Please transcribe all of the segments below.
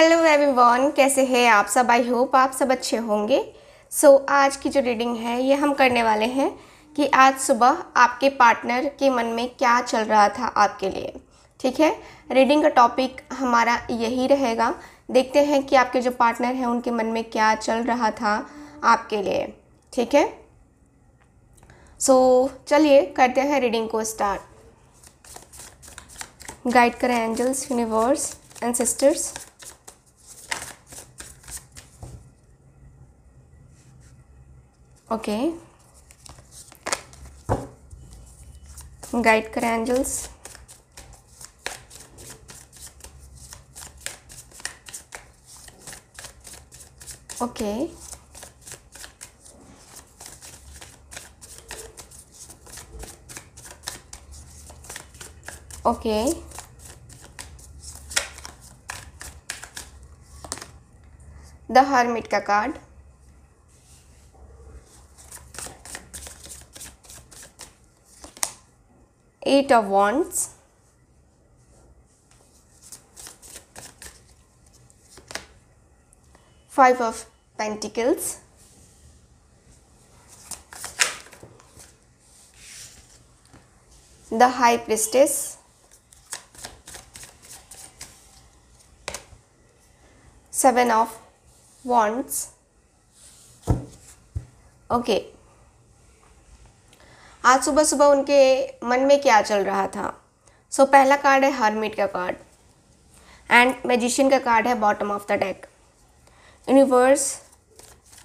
Hello everyone कैसे हैं आप सब आई होप आप सब अच्छे होंगे सो so, आज की जो रीडिंग है ये हम करने वाले हैं कि आज सुबह आपके पार्टनर के मन में क्या चल रहा था आपके लिए ठीक है रीडिंग का टॉपिक हमारा यही रहेगा देखते हैं कि आपके जो पार्टनर हैं उनके मन में क्या चल रहा था आपके लिए ठीक है सो so, चलिए करते हैं रीडिंग को स्टार्ट गाइड करें angels universe and sisters okay guide करें angels okay okay the hermit का card eight of wands five of pentacles the high priestess seven of wands okay आज सुबह सुबह उनके मन में क्या चल रहा था सो so, पहला कार्ड है हरमिट का कार्ड एंड मैजिशियन का कार्ड है bottom of the deck universe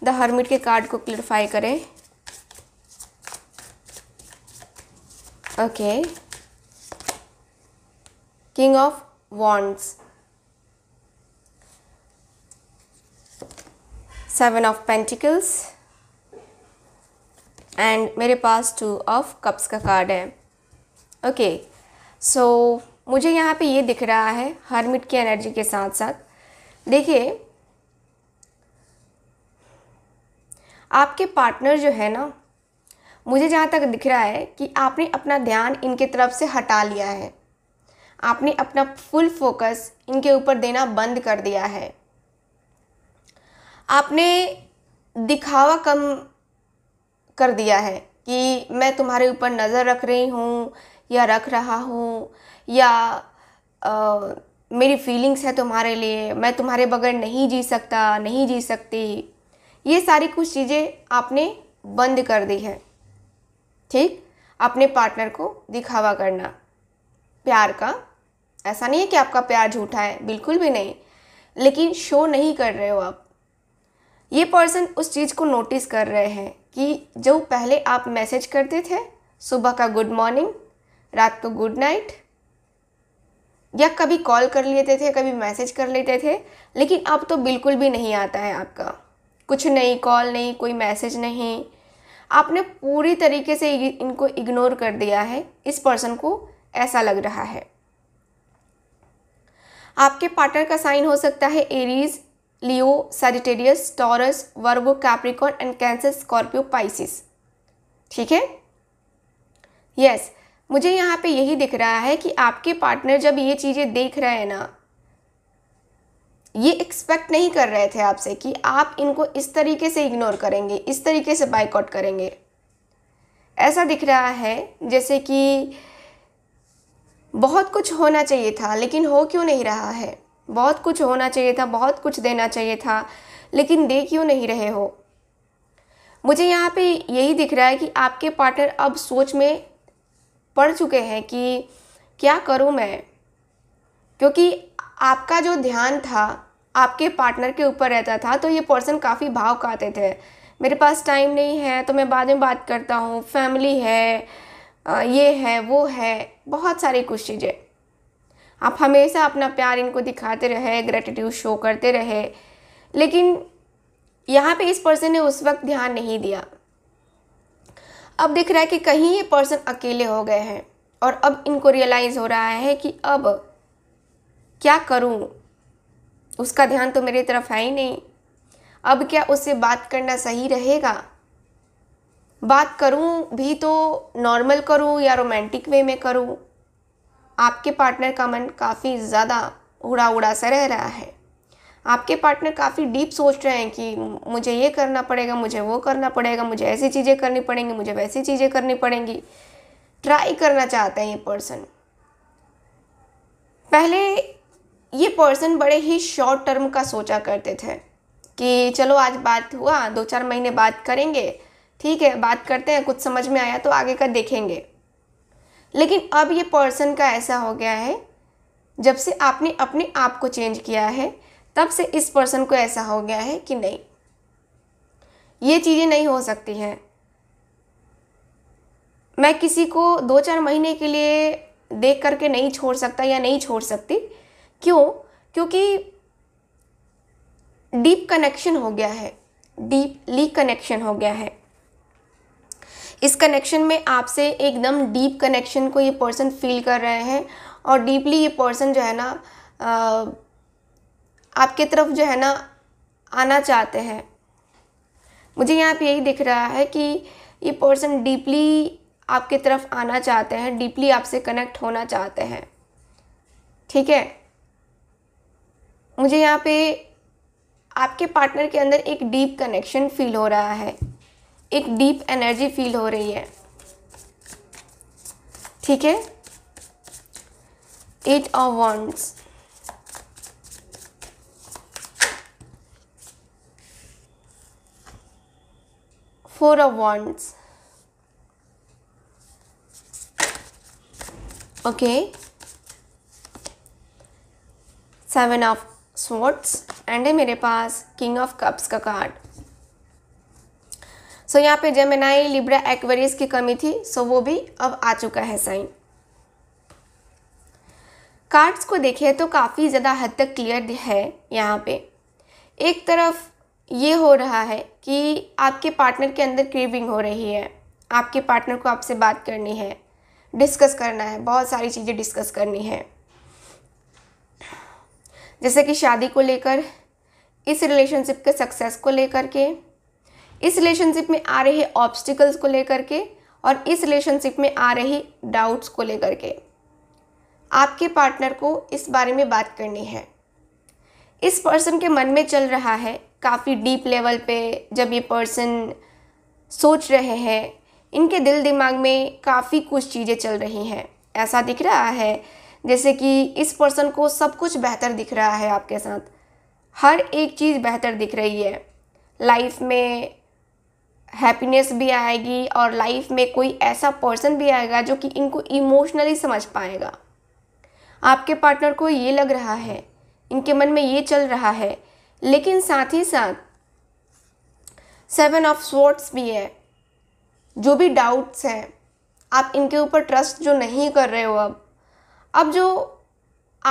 the hermit के कार्ड को क्लियरिफाई करें okay king of wands seven of pentacles and मेरे पास टू ऑफ कप्स का कार्ड है ओके okay, सो so, मुझे यहाँ पे ये दिख रहा है हर्मिट की एनर्जी के साथ साथ देखिए आपके पार्टनर जो है ना मुझे जहाँ तक दिख रहा है कि आपने अपना ध्यान इनके तरफ से हटा लिया है आपने अपना फुल फोकस इनके ऊपर देना बंद कर दिया है आपने दिखावा कम कर दिया है कि मैं तुम्हारे ऊपर नज़र रख रही हूँ या रख रहा हूँ या आ, मेरी फीलिंग्स है तुम्हारे लिए मैं तुम्हारे बगैर नहीं जी सकता नहीं जी सकती ये सारी कुछ चीज़ें आपने बंद कर दी है ठीक अपने पार्टनर को दिखावा करना प्यार का ऐसा नहीं है कि आपका प्यार झूठा है बिल्कुल भी नहीं लेकिन शो नहीं कर रहे हो आप ये पर्सन उस चीज़ को नोटिस कर रहे हैं कि जो पहले आप मैसेज करते थे सुबह का गुड मॉर्निंग रात को गुड नाइट या कभी कॉल कर लेते थे कभी मैसेज कर लेते थे लेकिन अब तो बिल्कुल भी नहीं आता है आपका कुछ नहीं कॉल नहीं कोई मैसेज नहीं आपने पूरी तरीके से इनको इग्नोर कर दिया है इस पर्सन को ऐसा लग रहा है आपके पार्टनर का साइन हो सकता है Aries Leo, Sagittarius, Taurus, Virgo, Capricorn and Cancer, Scorpio, Pisces. ठीक है यस yes, मुझे यहाँ पे यही दिख रहा है कि आपके पार्टनर जब ये चीज़ें देख रहे हैं ना ये एक्सपेक्ट नहीं कर रहे थे आपसे कि आप इनको इस तरीके से इग्नोर करेंगे इस तरीके से बाइकआउट करेंगे ऐसा दिख रहा है जैसे कि बहुत कुछ होना चाहिए था लेकिन हो क्यों नहीं रहा है बहुत कुछ होना चाहिए था बहुत कुछ देना चाहिए था लेकिन दे क्यों नहीं रहे हो मुझे यहाँ पे यही दिख रहा है कि आपके पार्टनर अब सोच में पड़ चुके हैं कि क्या करूँ मैं क्योंकि आपका जो ध्यान था आपके पार्टनर के ऊपर रहता था तो ये पर्सन काफ़ी भाव काते थे मेरे पास टाइम नहीं है तो मैं बाद में बात करता हूँ फैमिली है ये है वो है बहुत सारी कुछ चीज़ें आप हमेशा अपना प्यार इनको दिखाते रहे ग्रेटिट्यूड शो करते रहे लेकिन यहाँ पे इस पर्सन ने उस वक्त ध्यान नहीं दिया अब दिख रहा है कि कहीं ये पर्सन अकेले हो गए हैं और अब इनको रियलाइज़ हो रहा है कि अब क्या करूँ उसका ध्यान तो मेरी तरफ है ही नहीं अब क्या उससे बात करना सही रहेगा बात करूं भी तो नॉर्मल करूं या रोमांटिक वे में करूं आपके पार्टनर का मन काफ़ी ज़्यादा उड़ा उड़ा सा रह रहा है आपके पार्टनर काफ़ी डीप सोच रहे हैं कि मुझे ये करना पड़ेगा मुझे वो करना पड़ेगा मुझे ऐसी चीज़ें करनी पड़ेंगी मुझे वैसी चीज़ें करनी पड़ेंगी ट्राई करना चाहते हैं ये पर्सन पहले ये पर्सन बड़े ही शॉर्ट टर्म का सोचा करते थे कि चलो आज बात हुआ दो चार महीने बात करेंगे ठीक है बात करते हैं कुछ समझ में आया तो आगे का देखेंगे लेकिन अब ये पर्सन का ऐसा हो गया है जब से आपने अपने आप को चेंज किया है तब से इस पर्सन को ऐसा हो गया है कि नहीं ये चीज़ें नहीं हो सकती हैं मैं किसी को दो चार महीने के लिए देख करके नहीं छोड़ सकता या नहीं छोड़ सकती क्यों क्योंकि डीप कनेक्शन हो गया है डीपली कनेक्शन हो गया है इस कनेक्शन में आपसे एकदम डीप कनेक्शन को ये पर्सन फील कर रहे हैं और डीपली ये पर्सन जो है ना आपके तरफ जो है ना आना चाहते हैं मुझे यहाँ पे यही दिख रहा है कि ये पर्सन डीपली आपके तरफ आना चाहते हैं डीपली आपसे कनेक्ट होना चाहते हैं ठीक है मुझे यहाँ पे आपके पार्टनर के अंदर एक डीप कनेक्शन फील हो रहा है एक डीप एनर्जी फील हो रही है ठीक है eight of wands four of wands okay seven of swords and है मेरे पास किंग ऑफ कप्स का कार्ड सो यहाँ पे जेमेनाई लिब्रा एक्वेरियस की कमी थी सो वो भी अब आ चुका है साइन कार्ड्स को देखें तो काफ़ी ज़्यादा हद तक क्लियर है यहाँ पे एक तरफ ये हो रहा है कि आपके पार्टनर के अंदर क्रीविंग हो रही है आपके पार्टनर को आपसे बात करनी है डिस्कस करना है बहुत सारी चीज़ें डिस्कस करनी है जैसे कि शादी को लेकर इस रिलेशनशिप के सक्सेस को लेकर के इस रिलेशनशिप में आ रहे ऑब्स्टिकल्स को लेकर के और इस रिलेशनशिप में आ रहे डाउट्स को लेकर के आपके पार्टनर को इस बारे में बात करनी है इस पर्सन के मन में चल रहा है काफ़ी डीप लेवल पे जब ये पर्सन सोच रहे हैं इनके दिल दिमाग में काफ़ी कुछ चीज़ें चल रही हैं ऐसा दिख रहा है जैसे कि इस पर्सन को सब कुछ बेहतर दिख रहा है आपके साथ हर एक चीज़ बेहतर दिख रही है लाइफ में हैप्पीनेस भी आएगी और लाइफ में कोई ऐसा पर्सन भी आएगा जो कि इनको इमोशनली समझ पाएगा आपके पार्टनर को ये लग रहा है इनके मन में ये चल रहा है लेकिन साथ ही साथ सेवन ऑफ स्वॉर्ड्स भी है जो भी डाउट्स हैं आप इनके ऊपर ट्रस्ट जो नहीं कर रहे हो अब अब जो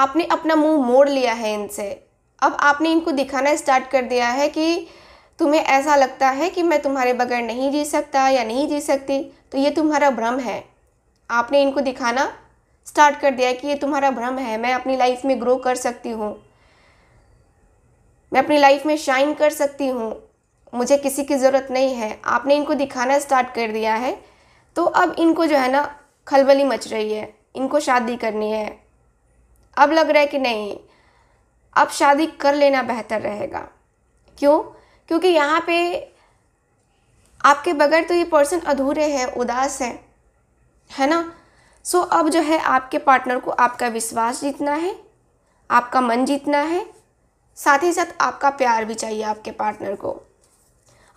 आपने अपना मुंह मोड़ लिया है इनसे अब आपने इनको दिखाना स्टार्ट कर दिया है कि तुम्हें ऐसा लगता है कि मैं तुम्हारे बगैर नहीं जी सकता या नहीं जी सकती तो ये तुम्हारा भ्रम है आपने इनको दिखाना स्टार्ट कर दिया कि ये तुम्हारा भ्रम है मैं अपनी लाइफ में ग्रो कर सकती हूँ मैं अपनी लाइफ में शाइन कर सकती हूँ मुझे किसी की ज़रूरत नहीं है आपने इनको दिखाना स्टार्ट कर दिया है तो अब इनको जो है ना खलबली मच रही है इनको शादी करनी है अब लग रहा है कि नहीं अब शादी कर लेना बेहतर रहेगा क्यों क्योंकि यहाँ पे आपके बगैर तो ये पर्सन अधूरे हैं उदास हैं है ना सो so, अब जो है आपके पार्टनर को आपका विश्वास जीतना है आपका मन जीतना है साथ ही साथ आपका प्यार भी चाहिए आपके पार्टनर को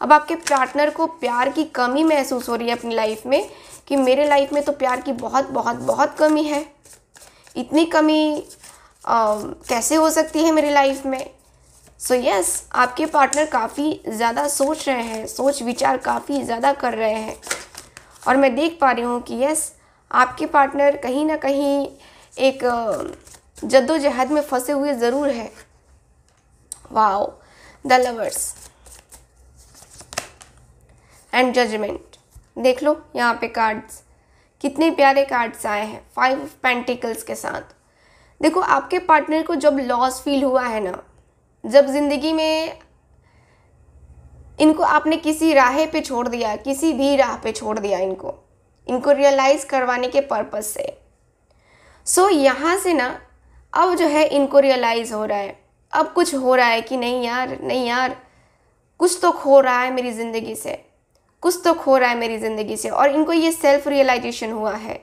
अब आपके पार्टनर को प्यार की कमी महसूस हो रही है अपनी लाइफ में कि मेरे लाइफ में तो प्यार की बहुत बहुत बहुत कमी है इतनी कमी आ, कैसे हो सकती है मेरी लाइफ में सो so यस yes, आपके पार्टनर काफ़ी ज़्यादा सोच रहे हैं सोच विचार काफ़ी ज़्यादा कर रहे हैं और मैं देख पा रही हूँ कि यस आपके पार्टनर कहीं ना कहीं एक जद्दोजहद में फंसे हुए ज़रूर है wow the lovers and judgment देख लो यहाँ पे कार्ड्स कितने प्यारे कार्ड्स आए हैं फाइव पेंटिकल्स के साथ देखो आपके पार्टनर को जब लॉस फील हुआ है ना जब ज़िंदगी में इनको आपने किसी राह पे छोड़ दिया किसी भी राह पे छोड़ दिया इनको इनको रियलाइज़ करवाने के पर्पज़ से सो so, यहाँ से ना अब जो है इनको रियलाइज़ हो रहा है अब कुछ हो रहा है कि नहीं यार नहीं यार कुछ तो खो रहा है मेरी ज़िंदगी से कुछ तो खो रहा है मेरी ज़िंदगी से और इनको ये सेल्फ़ रियलाइजेशन हुआ है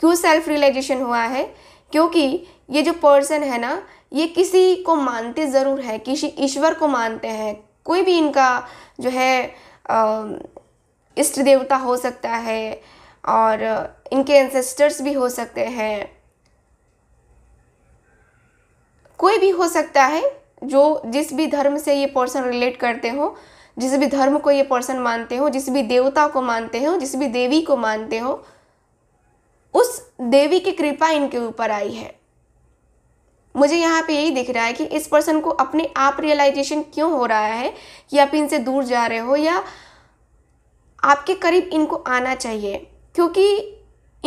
क्यों सेल्फ़ रियलाइजेशन हुआ है क्योंकि ये जो पर्सन है ना ये किसी को मानते ज़रूर है किसी ईश्वर को मानते हैं कोई भी इनका जो है इष्ट देवता हो सकता है और इनके एंसेस्टर्स भी हो सकते हैं कोई भी हो सकता है जो जिस भी धर्म से ये पर्सन रिलेट करते हो जिस भी धर्म को ये पर्सन मानते हो जिस भी देवता को मानते हो जिस भी देवी को मानते हो उस देवी की कृपा इनके ऊपर आई है मुझे यहाँ पे यही दिख रहा है कि इस पर्सन को अपने आप रियलाइजेशन क्यों हो रहा है कि आप इनसे दूर जा रहे हो या आपके करीब इनको आना चाहिए क्योंकि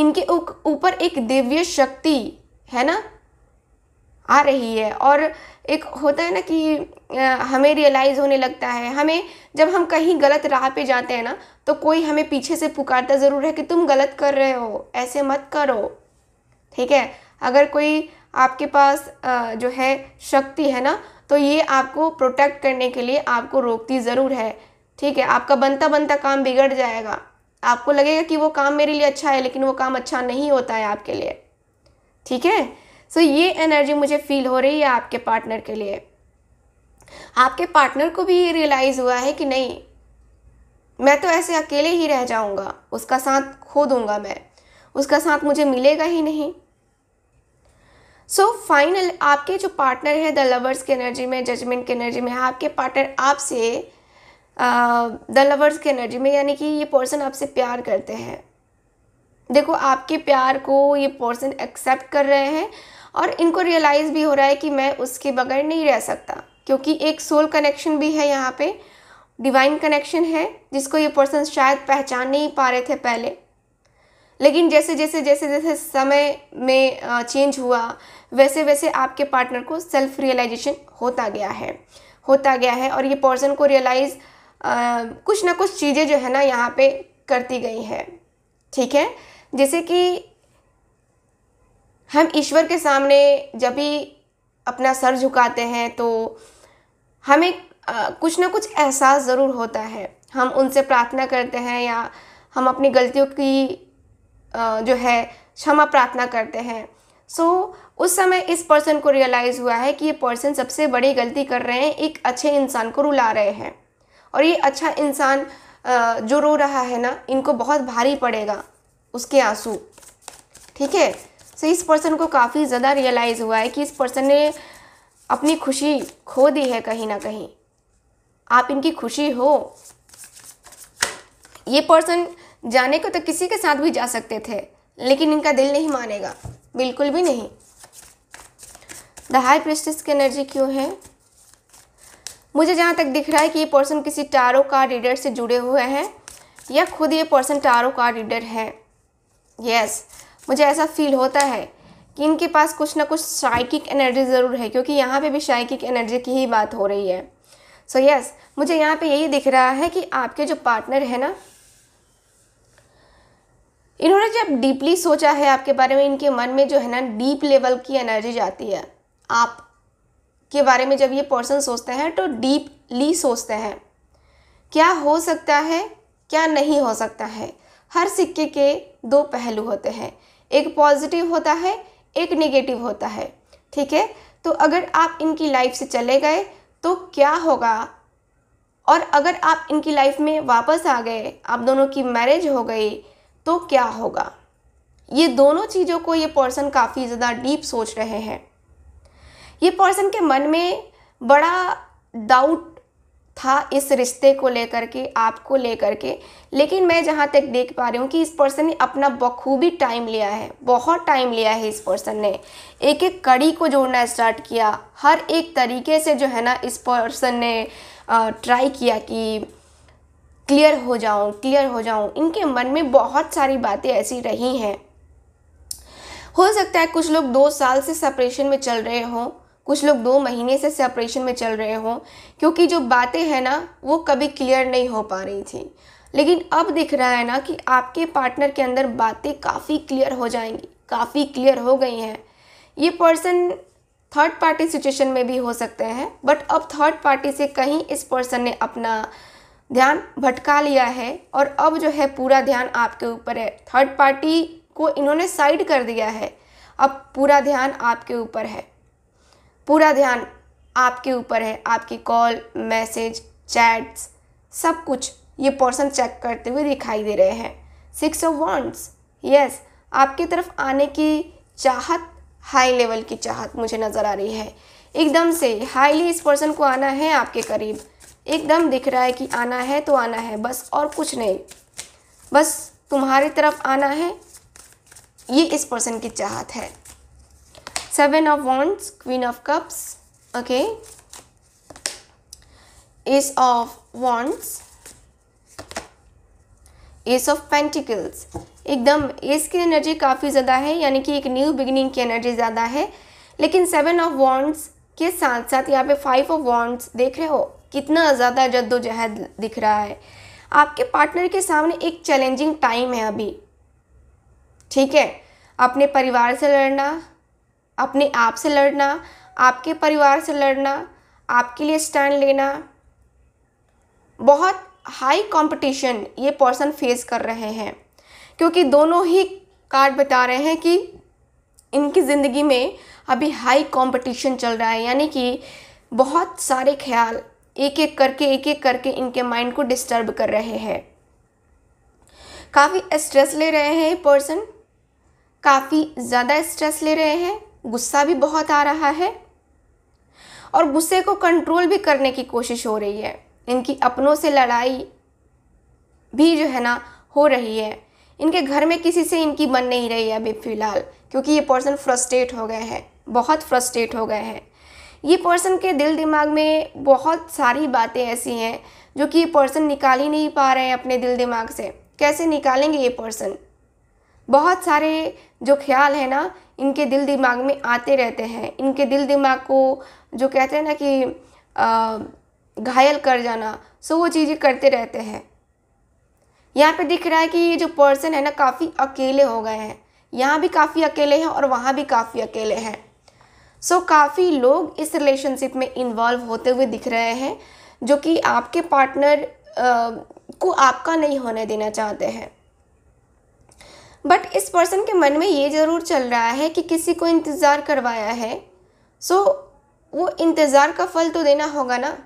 इनके ऊपर एक दिव्य शक्ति है ना आ रही है और एक होता है ना कि हमें रियलाइज़ होने लगता है हमें जब हम कहीं गलत राह पे जाते हैं ना तो कोई हमें पीछे से पुकारता ज़रूर है कि तुम गलत कर रहे हो ऐसे मत करो ठीक है अगर कोई आपके पास जो है शक्ति है ना तो ये आपको प्रोटेक्ट करने के लिए आपको रोकती ज़रूर है ठीक है आपका बनता बनता काम बिगड़ जाएगा आपको लगेगा कि वो काम मेरे लिए अच्छा है लेकिन वो काम अच्छा नहीं होता है आपके लिए ठीक है सो ये एनर्जी मुझे फील हो रही है आपके पार्टनर के लिए आपके पार्टनर को भी ये रियलाइज़ हुआ है कि नहीं मैं तो ऐसे अकेले ही रह जाऊँगा उसका साथ खो दूंगा मैं उसका साथ मुझे मिलेगा ही नहीं सो so, फाइनल आपके जो पार्टनर हैं द लवर्स की एनर्जी में जजमेंट की एनर्जी में आपके पार्टनर आपसे द लवर्स की एनर्जी में यानी कि ये पर्सन आपसे प्यार करते हैं देखो आपके प्यार को ये पर्सन एक्सेप्ट कर रहे हैं और इनको रियलाइज़ भी हो रहा है कि मैं उसके बगैर नहीं रह सकता क्योंकि एक सोल कनेक्शन भी है यहाँ पे डिवाइन कनेक्शन है जिसको ये पर्सन शायद पहचान नहीं पा रहे थे पहले लेकिन जैसे जैसे जैसे जैसे समय में चेंज हुआ वैसे वैसे आपके पार्टनर को सेल्फ रियलाइजेशन होता गया है होता गया है और ये पर्सन को रियलाइज़ कुछ ना कुछ चीज़ें जो है ना यहाँ पे करती गई हैं ठीक है जैसे कि हम ईश्वर के सामने जब भी अपना सर झुकाते हैं तो हमें कुछ ना कुछ एहसास ज़रूर होता है हम उनसे प्रार्थना करते हैं या हम अपनी गलतियों की जो है क्षमा प्रार्थना करते हैं सो so, उस समय इस पर्सन को रियलाइज़ हुआ है कि ये पर्सन सबसे बड़ी गलती कर रहे हैं एक अच्छे इंसान को रुला रहे हैं और ये अच्छा इंसान जो रो रहा है ना इनको बहुत भारी पड़ेगा उसके आंसू ठीक है सो इस पर्सन को काफ़ी ज़्यादा रियलाइज़ हुआ है कि इस पर्सन ने अपनी खुशी खो दी है कहीं ना कहीं आप इनकी खुशी हो ये पर्सन जाने को तो किसी के साथ भी जा सकते थे लेकिन इनका दिल नहीं मानेगा बिल्कुल भी नहीं द हाई प्रिस्टिस की एनर्जी क्यों है मुझे जहाँ तक दिख रहा है कि ये पर्सन किसी टारो का रीडर से जुड़े हुए हैं या खुद ये पर्सन टारो का रीडर है यस yes, मुझे ऐसा फील होता है कि इनके पास कुछ ना कुछ साइकिक एनर्जी ज़रूर है क्योंकि यहाँ पे भी साइकिक एनर्जी की ही बात हो रही है सो so, यस yes, मुझे यहाँ पे यही दिख रहा है कि आपके जो पार्टनर है ना इन्होंने जब डीपली सोचा है आपके बारे में इनके मन में जो है ना डीप लेवल की एनर्जी जाती है आप के बारे में जब ये पर्सन सोचते हैं तो डीपली सोचते हैं क्या हो सकता है क्या नहीं हो सकता है हर सिक्के के दो पहलू होते हैं एक पॉजिटिव होता है एक नेगेटिव होता है ठीक है तो अगर आप इनकी लाइफ से चले गए तो क्या होगा और अगर आप इनकी लाइफ में वापस आ गए आप दोनों की मैरिज हो गई तो क्या होगा ये दोनों चीज़ों को ये पर्सन काफ़ी ज़्यादा डीप सोच रहे हैं ये पर्सन के मन में बड़ा डाउट था इस रिश्ते को लेकर के आपको लेकर के लेकिन मैं जहाँ तक देख पा रही हूँ कि इस पर्सन ने अपना बखूबी टाइम लिया है बहुत टाइम लिया है इस पर्सन ने एक एक कड़ी को जोड़ना स्टार्ट किया हर एक तरीके से जो है ना इस पर्सन ने ट्राई किया कि क्लियर हो जाऊँ क्लियर हो जाऊँ इनके मन में बहुत सारी बातें ऐसी रही हैं हो सकता है कुछ लोग दो साल से सेपरेशन में चल रहे हों कुछ लोग दो महीने से सेपरेशन में चल रहे हों क्योंकि जो बातें हैं ना वो कभी क्लियर नहीं हो पा रही थी लेकिन अब दिख रहा है ना कि आपके पार्टनर के अंदर बातें काफ़ी क्लियर हो जाएंगी काफ़ी क्लियर हो गई हैं ये पर्सन थर्ड पार्टी सिचुएशन में भी हो सकते हैं बट अब थर्ड पार्टी से कहीं इस पर्सन ने अपना ध्यान भटका लिया है और अब जो है पूरा ध्यान आपके ऊपर है थर्ड पार्टी को इन्होंने साइड कर दिया है अब पूरा ध्यान आपके ऊपर है पूरा ध्यान आपके ऊपर है आपकी कॉल मैसेज चैट्स सब कुछ ये पर्सन चेक करते हुए दिखाई दे रहे हैं सिक्स ऑफ वॉन्ट्स यस आपकी तरफ आने की चाहत हाई लेवल की चाहत मुझे नज़र आ रही है एकदम से हाईली इस पर्सन को आना है आपके करीब एकदम दिख रहा है कि आना है तो आना है बस और कुछ नहीं बस तुम्हारी तरफ आना है ये इस पर्सन की चाहत है seven of wands queen of cups okay ace of wands ace of pentacles एकदम एस की एनर्जी काफ़ी ज़्यादा है यानी कि एक न्यू बिगिनिंग की एनर्जी ज़्यादा है लेकिन सेवन ऑफ वॉन्ट्स के साथ साथ यहाँ पे फाइव ऑफ वॉन्ट्स देख रहे हो कितना ज़्यादा जद्दोजहद दिख रहा है आपके पार्टनर के सामने एक चैलेंजिंग टाइम है अभी ठीक है अपने परिवार से लड़ना अपने आप से लड़ना आपके परिवार से लड़ना आपके लिए स्टैंड लेना बहुत हाई कंपटीशन ये पर्सन फेस कर रहे हैं क्योंकि दोनों ही कार्ड बता रहे हैं कि इनकी ज़िंदगी में अभी हाई कंपटीशन चल रहा है यानी कि बहुत सारे ख्याल एक एक करके एक एक करके इनके माइंड को डिस्टर्ब कर रहे हैं काफ़ी स्ट्रेस ले रहे हैं ये पर्सन काफ़ी ज़्यादा स्ट्रेस ले रहे हैं गुस्सा भी बहुत आ रहा है और गुस्से को कंट्रोल भी करने की कोशिश हो रही है इनकी अपनों से लड़ाई भी जो है ना हो रही है इनके घर में किसी से इनकी बन नहीं रही है अभी फ़िलहाल क्योंकि ये पर्सन फ्रस्ट्रेट हो गए हैं बहुत फ्रस्ट्रेट हो गए हैं ये पर्सन के दिल दिमाग में बहुत सारी बातें ऐसी हैं जो कि ये पर्सन निकाल ही नहीं पा रहे हैं अपने दिल दिमाग से कैसे निकालेंगे ये पर्सन बहुत सारे जो ख्याल है ना इनके दिल दिमाग में आते रहते हैं इनके दिल दिमाग को जो कहते हैं ना कि घायल कर जाना सो वो चीज़ें करते रहते हैं यहाँ पे दिख रहा है कि ये जो पर्सन है ना काफ़ी अकेले हो गए हैं यहाँ भी काफ़ी अकेले हैं और वहाँ भी काफ़ी अकेले हैं सो so, काफ़ी लोग इस रिलेशनशिप में इन्वॉल्व होते हुए दिख रहे हैं जो कि आपके पार्टनर को आपका नहीं होने देना चाहते हैं बट इस पर्सन के मन में ये ज़रूर चल रहा है कि किसी को इंतज़ार करवाया है सो so, वो इंतज़ार का फल तो देना होगा ना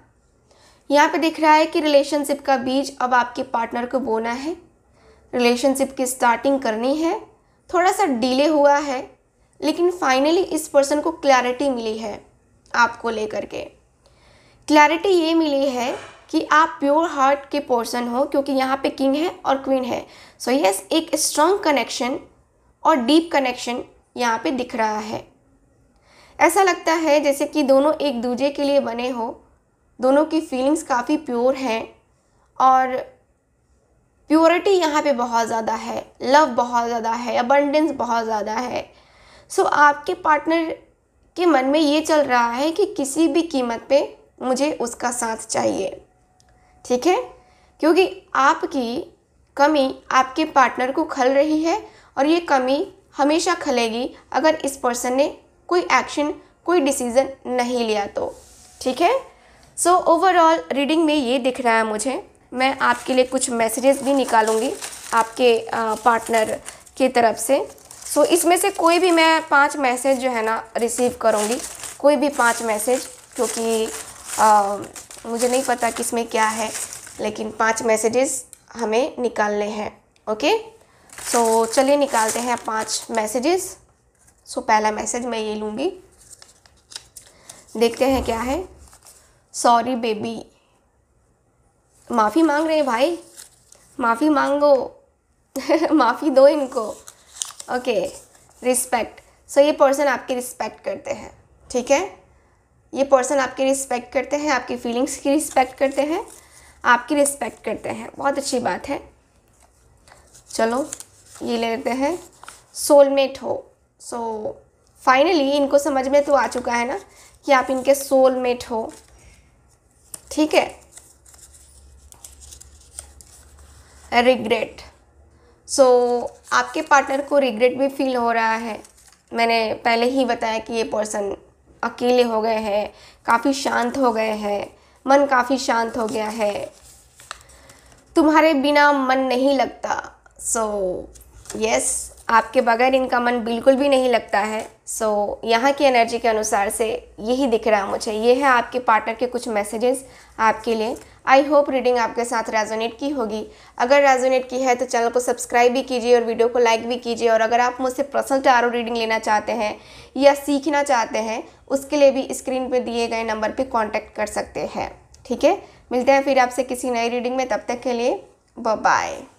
यहाँ पे दिख रहा है कि रिलेशनशिप का बीज अब आपके पार्टनर को बोना है रिलेशनशिप की स्टार्टिंग करनी है थोड़ा सा डिले हुआ है लेकिन फाइनली इस पर्सन को क्लैरिटी मिली है आपको लेकर के क्लैरिटी ये मिली है कि आप प्योर हार्ट के पर्सन हो क्योंकि यहाँ पे किंग है और क्वीन है सो so यस yes, एक स्ट्रॉन्ग कनेक्शन और डीप कनेक्शन यहाँ पे दिख रहा है ऐसा लगता है जैसे कि दोनों एक दूजे के लिए बने हो दोनों की फीलिंग्स काफ़ी प्योर हैं और प्योरिटी यहाँ पे बहुत ज़्यादा है लव बहुत ज़्यादा है अबंडेंस बहुत ज़्यादा है सो आपके पार्टनर के मन में ये चल रहा है कि किसी भी कीमत पे मुझे उसका साथ चाहिए ठीक है क्योंकि आपकी कमी आपके पार्टनर को खल रही है और ये कमी हमेशा खलेगी अगर इस पर्सन ने कोई एक्शन कोई डिसीज़न नहीं लिया तो ठीक है सो ओवरऑल रीडिंग में ये दिख रहा है मुझे मैं आपके लिए कुछ मैसेजेस भी निकालूंगी आपके पार्टनर की तरफ से सो इसमें से कोई भी मैं पांच मैसेज जो है ना रिसीव करूँगी कोई भी पांच मैसेज क्योंकि मुझे नहीं पता किस में क्या है लेकिन पांच मैसेजेस हमें निकालने हैं ओके सो so, चलिए निकालते हैं पांच मैसेजेस सो so, पहला मैसेज मैं ये लूँगी देखते हैं क्या है सॉरी बेबी माफ़ी मांग रहे हैं भाई माफ़ी मांगो माफ़ी दो इनको ओके रिस्पेक्ट सो ये पर्सन आपकी रिस्पेक्ट करते हैं ठीक है ये पर्सन आपकी रिस्पेक्ट करते हैं आपकी फीलिंग्स की रिस्पेक्ट करते हैं आपकी रिस्पेक्ट करते हैं बहुत अच्छी बात है चलो ये ले लेते हैं सोलमेट हो सो so, फाइनली इनको समझ में तो आ चुका है ना कि आप इनके सोलमेट हो ठीक है रिग्रेट सो so, आपके पार्टनर को रिग्रेट भी फील हो रहा है मैंने पहले ही बताया कि ये पर्सन अकेले हो गए हैं काफ़ी शांत हो गए हैं मन काफ़ी शांत हो गया है तुम्हारे बिना मन नहीं लगता सो so, यस yes, आपके बगैर इनका मन बिल्कुल भी नहीं लगता है सो so, यहाँ की एनर्जी के अनुसार से यही दिख रहा है मुझे ये है आपके पार्टनर के कुछ मैसेजेस आपके लिए आई होप रीडिंग आपके साथ रेजोनेट की होगी अगर रेजोनेट की है तो चैनल को सब्सक्राइब भी कीजिए और वीडियो को लाइक भी कीजिए और अगर आप मुझसे पर्सनल टारो रीडिंग लेना चाहते हैं या सीखना चाहते हैं उसके लिए भी स्क्रीन पर दिए गए नंबर पर कॉन्टैक्ट कर सकते हैं ठीक है मिलते हैं फिर आपसे किसी नई रीडिंग में तब तक के लिए बाय